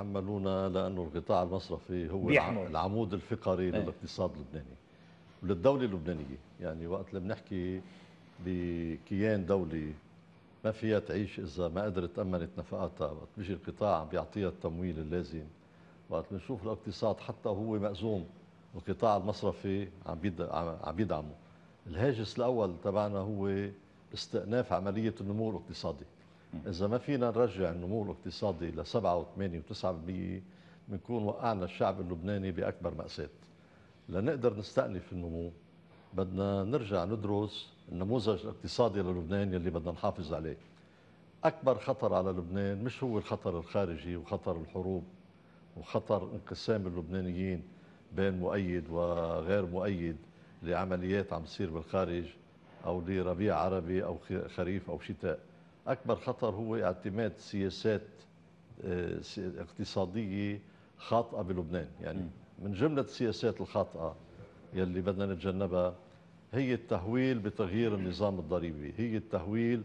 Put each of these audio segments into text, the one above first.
يتحملونا لانه القطاع المصرفي هو بيحمل. العمود الفقري إيه. للاقتصاد اللبناني وللدوله اللبنانيه يعني وقت اللي بنحكي بكيان دولي ما فيها تعيش اذا ما قدرت تامنت نفقاتها وقت بيجي القطاع بيعطيها التمويل اللازم وقت بنشوف الاقتصاد حتى هو مأزوم القطاع المصرفي عم عم بيدعمه الهاجس الاول تبعنا هو استئناف عمليه النمو الاقتصادي إذا ما فينا نرجع النمو الاقتصادي ل 7 و8 و9% بنكون وقعنا الشعب اللبناني بأكبر مأساة لنقدر نستأنف النمو بدنا نرجع ندرس النموذج الاقتصادي للبنان يلي بدنا نحافظ عليه أكبر خطر على لبنان مش هو الخطر الخارجي وخطر الحروب وخطر انقسام اللبنانيين بين مؤيد وغير مؤيد لعمليات عم تصير بالخارج أو لربيع عربي أو خريف أو شتاء اكبر خطر هو اعتماد سياسات آه، اقتصاديه خاطئه بلبنان يعني من جمله السياسات الخاطئه يلي بدنا نتجنبها هي التهويل بتغيير النظام الضريبي هي التهويل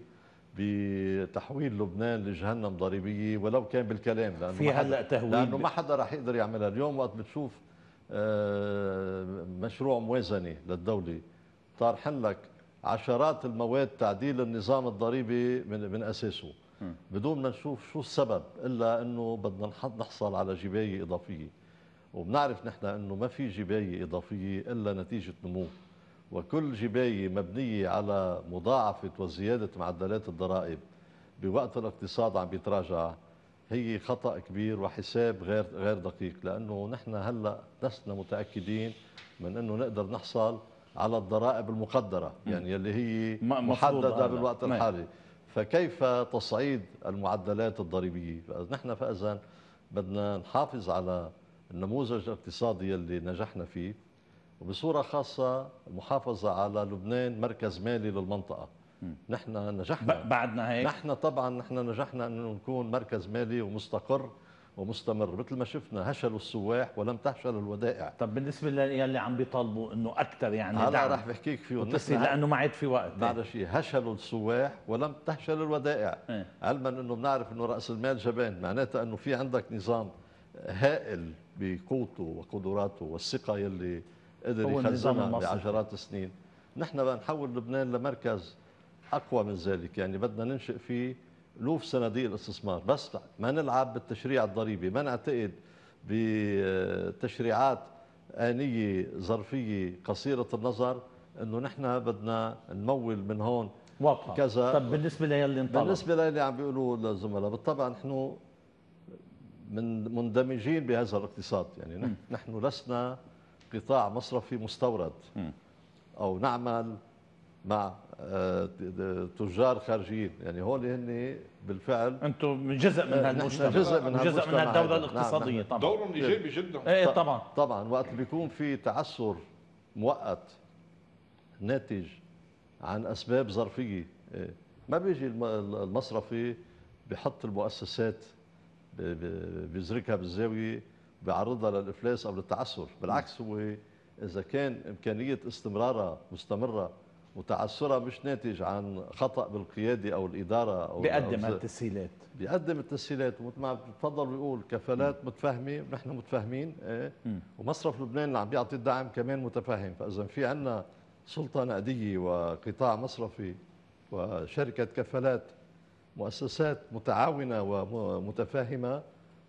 بتحويل لبنان لجهنم ضريبيه ولو كان بالكلام لانه في هلا تهويل لانه ما حدا راح يقدر يعملها اليوم وقت بتشوف آه، مشروع موازنه للدوله طارحن لك عشرات المواد تعديل النظام الضريبي من, من أساسه بدون ما نشوف شو السبب إلا أنه بدنا نحصل على جباية إضافية وبنعرف نحن أنه ما في جباية إضافية إلا نتيجة نمو وكل جباية مبنية على مضاعفة وزيادة معدلات الضرائب بوقت الاقتصاد عم بيتراجع هي خطأ كبير وحساب غير غير دقيق لأنه نحن هلأ لسنا متأكدين من أنه نقدر نحصل على الضرائب المقدرة يعني اللي هي محددة بالوقت الحالي فكيف تصعيد المعدلات الضريبية نحن فإذا بدنا نحافظ على النموذج الاقتصادي اللي نجحنا فيه وبصورة خاصة محافظة على لبنان مركز مالي للمنطقة نحن نجحنا بعدنا هيك نحن طبعا نحن نجحنا أنه نكون مركز مالي ومستقر ومستمر مثل ما شفنا هشلوا السواح ولم تحشل الودائع طب بالنسبه للي عم بيطالبوا انه اكثر يعني هلا رح بحكيك فيه لانه ما عاد في وقت بعد شيء هشلوا السواح ولم تحشل الودائع ايه؟ علما انه بنعرف انه راس المال جبان معناتها انه في عندك نظام هائل بقوته وقدراته والثقه يلي قدر يخزنها بعشرات السنين نحن بقى نحول لبنان لمركز اقوى من ذلك يعني بدنا ننشئ فيه لوف صناديق الاستثمار بس ما نلعب بالتشريع الضريبي ما نعتقد بتشريعات آنية ظرفية قصيرة النظر انه نحن بدنا نمول من هون واقع كذا طب بالنسبه للي انطلب بالنسبه للي عم بيقولوا الزملاء بالطبع نحن من مندمجين بهذا الاقتصاد يعني م. نحن لسنا قطاع مصرفي مستورد م. او نعمل مع آه، تجار خارجيين يعني هون هن بالفعل انتم من جزء من هالمجتمع آه، جزء من جزء من هالدوله نعم، الاقتصاديه نعم. طبعا دورهم ايجابي جدا ايه طبعا طبعا وقت بيكون في تعثر مؤقت ناتج عن اسباب ظرفيه إيه، ما بيجي المصرفي بحط المؤسسات بيزركها بالزاويه بيعرضها للافلاس او للتعثر بالعكس هو اذا كان امكانيه استمرارها مستمره وتعثرها مش ناتج عن خطا بالقياده او الاداره او بيقدم التسهيلات بيقدم التسهيلات ومثل ما بتفضل بيقول كفالات متفاهمه نحن متفاهمين إيه ومصرف لبنان اللي عم بيعطي الدعم كمان متفاهم فاذا في عندنا سلطه نقديه وقطاع مصرفي وشركه كفالات مؤسسات متعاونه ومتفاهمه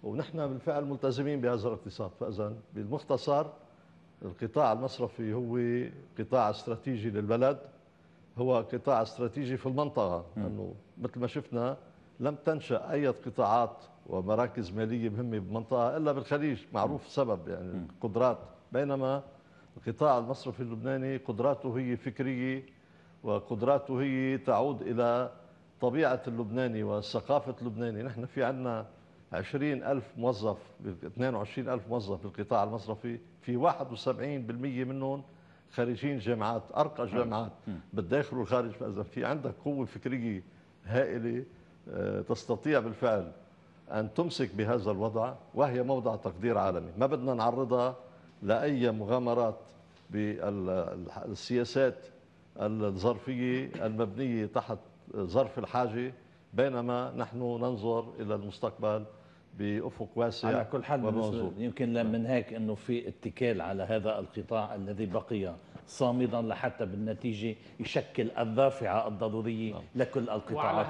ونحن بالفعل ملتزمين بهذا الاقتصاد فاذا بالمختصر القطاع المصرفي هو قطاع استراتيجي للبلد هو قطاع استراتيجي في المنطقة أنه مثل ما شفنا لم تنشأ أي قطاعات ومراكز مالية مهمة بالمنطقة إلا بالخليج معروف السبب يعني القدرات بينما القطاع المصرفي اللبناني قدراته هي فكرية وقدراته هي تعود إلى طبيعة اللبناني وثقافة اللبناني نحن في عندنا 20 ألف موظف 22 ألف موظف بالقطاع المصرفي في 71% منهم خريجين جامعات ارقى جامعات بالداخل والخارج فاذا في عندك قوه فكريه هائله آه، تستطيع بالفعل ان تمسك بهذا الوضع وهي موضع تقدير عالمي ما بدنا نعرضها لاي مغامرات بالسياسات الظرفيه المبنيه تحت ظرف الحاجه بينما نحن ننظر الى المستقبل بافق واسع على كل حال يمكن من هيك انه في اتكال على هذا القطاع الذي بقي صامدا لحتى بالنتيجه يشكل الدافعه الضروريه نعم. لكل القطاعات